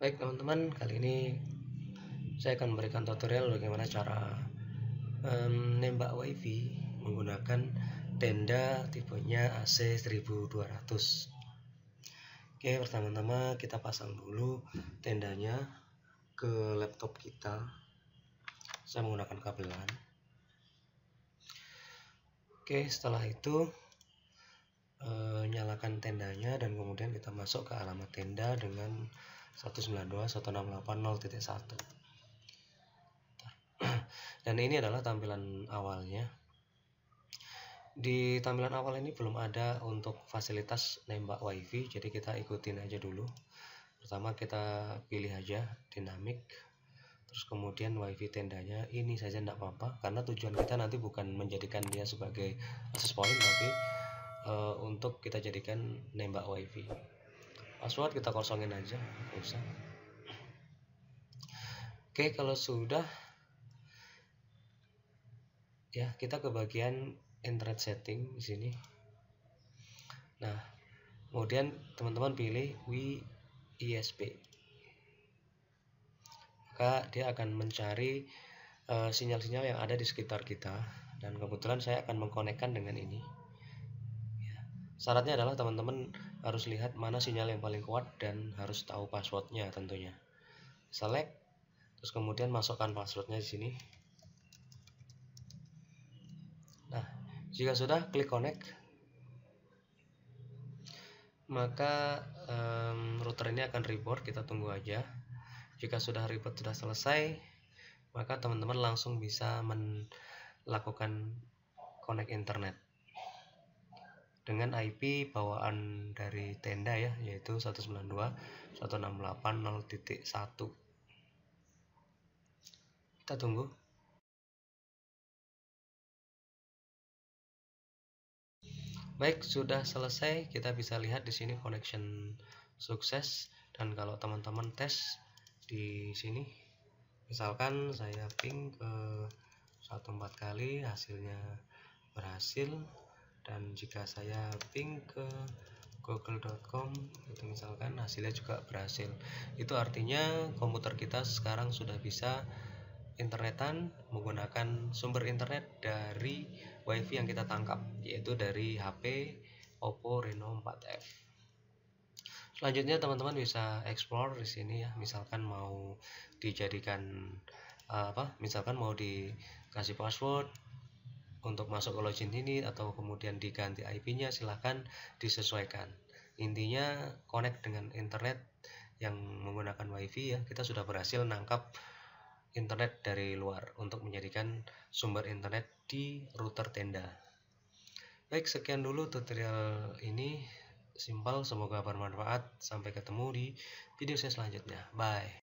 Baik teman-teman, kali ini saya akan memberikan tutorial bagaimana cara um, nembak wifi menggunakan tenda tipenya AC 1200. Oke, pertama-tama kita pasang dulu tendanya ke laptop kita. Saya menggunakan kabelan. Oke, setelah itu eh, nyalakan tendanya dan kemudian kita masuk ke alamat tenda dengan 192.168.0.1 dan ini adalah tampilan awalnya di tampilan awal ini belum ada untuk fasilitas nembak wifi jadi kita ikutin aja dulu pertama kita pilih aja dinamik terus kemudian wifi tendanya ini saja tidak apa-apa karena tujuan kita nanti bukan menjadikan dia sebagai access point tapi e, untuk kita jadikan nembak wifi password kita kosongin aja usah oke kalau sudah ya kita ke bagian internet setting di sini nah kemudian teman-teman pilih wi ISP maka dia akan mencari eh, sinyal-sinyal uh, yang ada di sekitar kita dan kebetulan saya akan mengkonekkan dengan ini Syaratnya adalah teman-teman harus lihat mana sinyal yang paling kuat dan harus tahu passwordnya tentunya. Select, terus kemudian masukkan passwordnya di sini. Nah, jika sudah, klik connect. Maka um, router ini akan report. kita tunggu aja. Jika sudah report sudah selesai, maka teman-teman langsung bisa melakukan connect internet dengan IP bawaan dari tenda ya yaitu 192.168.0.1 kita tunggu baik sudah selesai kita bisa lihat di sini connection sukses dan kalau teman-teman tes di sini misalkan saya ping ke 14 kali hasilnya berhasil dan jika saya ping ke google.com itu misalkan hasilnya juga berhasil itu artinya komputer kita sekarang sudah bisa internetan menggunakan sumber internet dari wifi yang kita tangkap yaitu dari HP Oppo Reno 4F selanjutnya teman-teman bisa explore di sini ya misalkan mau dijadikan eh, apa misalkan mau dikasih password untuk masuk ke login ini atau kemudian diganti IP-nya silahkan disesuaikan intinya connect dengan internet yang menggunakan wifi ya kita sudah berhasil nangkap internet dari luar untuk menjadikan sumber internet di router tenda baik sekian dulu tutorial ini simpel, semoga bermanfaat sampai ketemu di video saya selanjutnya bye